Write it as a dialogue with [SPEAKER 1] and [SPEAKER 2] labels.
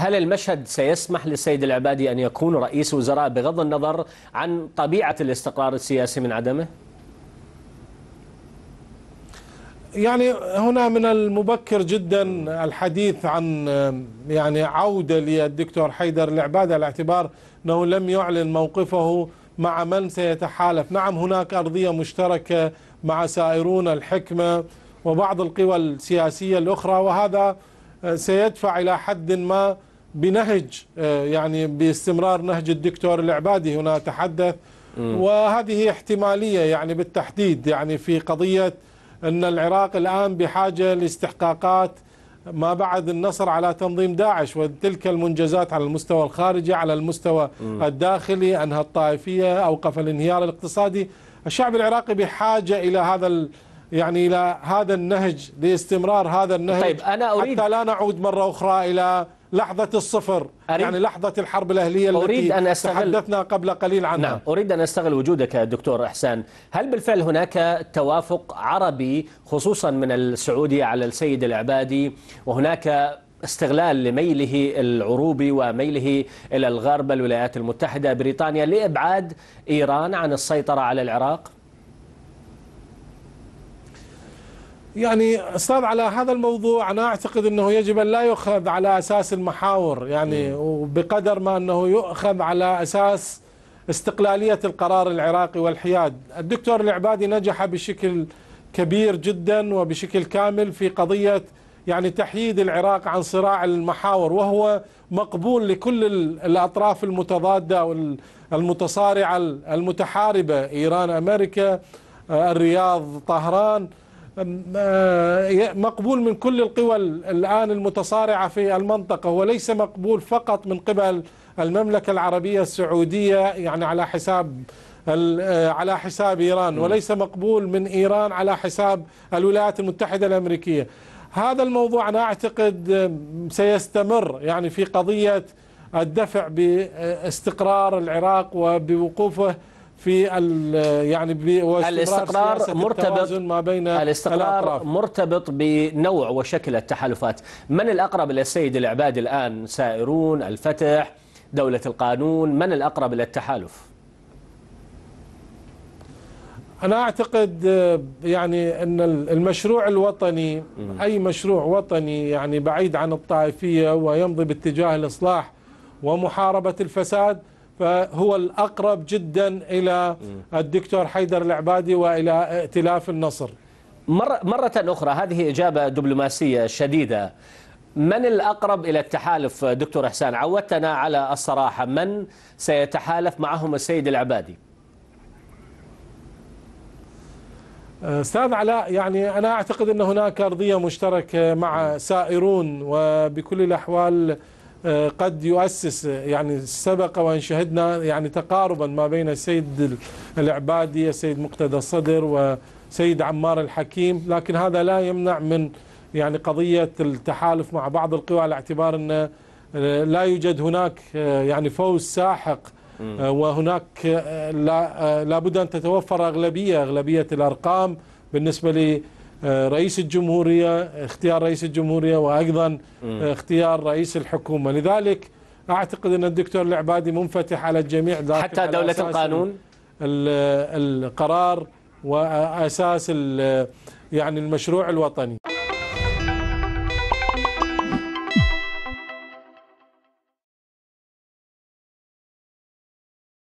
[SPEAKER 1] هل المشهد سيسمح للسيد العبادي أن يكون رئيس وزراء بغض النظر عن طبيعة الاستقرار السياسي من عدمه؟
[SPEAKER 2] يعني هنا من المبكر جدا الحديث عن يعني عودة للدكتور حيدر العبادة على اعتبار أنه لم يعلن موقفه مع من سيتحالف نعم هناك أرضية مشتركة مع سائرون الحكمة وبعض القوى السياسية الأخرى وهذا سيدفع إلى حد ما بنهج آه، يعني باستمرار نهج الدكتور العبادي هنا تحدث وهذه احتمالية يعني بالتحديد يعني في قضية أن العراق الآن بحاجة لاستحقاقات ما بعد النصر على تنظيم داعش وتلك المنجزات على المستوى الخارجي على المستوى م. الداخلي أنهى الطائفية أوقف الانهيار الاقتصادي الشعب العراقي بحاجة إلى هذا ال... يعني إلى هذا النهج لاستمرار هذا النهج طيب أنا أريد حتى لا نعود مرة أخرى إلى لحظة الصفر أريد يعني لحظة الحرب الأهلية التي أن أستغل تحدثنا قبل قليل عنها نعم أريد
[SPEAKER 1] أن أستغل وجودك دكتور إحسان هل بالفعل هناك توافق عربي خصوصا من السعودية على السيد العبادي وهناك استغلال لميله العروبي وميله إلى الغرب الولايات المتحدة بريطانيا لإبعاد إيران عن السيطرة على العراق؟
[SPEAKER 2] يعني استاذ على هذا الموضوع انا اعتقد انه يجب ان لا يؤخذ على اساس المحاور يعني وبقدر ما انه يؤخذ على اساس استقلاليه القرار العراقي والحياد، الدكتور العبادي نجح بشكل كبير جدا وبشكل كامل في قضيه يعني تحييد العراق عن صراع المحاور وهو مقبول لكل الاطراف المتضاده والمتصارعه المتحاربه ايران امريكا آه، الرياض طهران آه، مقبول من كل القوى الآن المتصارعة في المنطقة وليس مقبول فقط من قبل المملكة العربية السعودية يعني على حساب آه، على حساب إيران وليس مقبول من إيران على حساب الولايات المتحدة الأمريكية هذا الموضوع أنا أعتقد سيستمر يعني في قضية الدفع باستقرار العراق وبوقوفه في يعني الاستقرار مرتبط ما بين الاستقرار
[SPEAKER 1] مرتبط بنوع وشكل التحالفات من الأقرب إلى السيد العباد الآن سائرون الفتح دولة القانون من الأقرب إلى التحالف
[SPEAKER 2] أنا أعتقد يعني أن المشروع الوطني أي مشروع وطني يعني بعيد عن الطائفية ويمضي باتجاه الإصلاح ومحاربة الفساد فهو الأقرب جدا إلى الدكتور حيدر العبادي وإلى ائتلاف النصر مرة, مرة
[SPEAKER 1] أخرى هذه إجابة دبلوماسية شديدة من الأقرب إلى التحالف دكتور إحسان عودتنا على الصراحة من سيتحالف معهم السيد العبادي
[SPEAKER 2] استاذ علاء يعني انا اعتقد ان هناك ارضيه مشتركه مع سائرون وبكل الاحوال آه، قد يؤسس يعني سبق وان شهدنا يعني تقاربا ما بين السيد العبادي السيد مقتدى الصدر وسيد عمار الحكيم لكن هذا لا يمنع من يعني قضية التحالف مع بعض القوى على اعتبار أن آه، لا يوجد هناك آه، يعني فوز ساحق وهناك لا لابد أن تتوفر أغلبية أغلبية الأرقام بالنسبة آه، رئيس الجمهورية اختيار رئيس الجمهورية وأيضا آه، اختيار رئيس الحكومة لذلك أعتقد أن الدكتور العبادي منفتح على الجميع حتى دولة القانون القرار وأساس يعني المشروع الوطني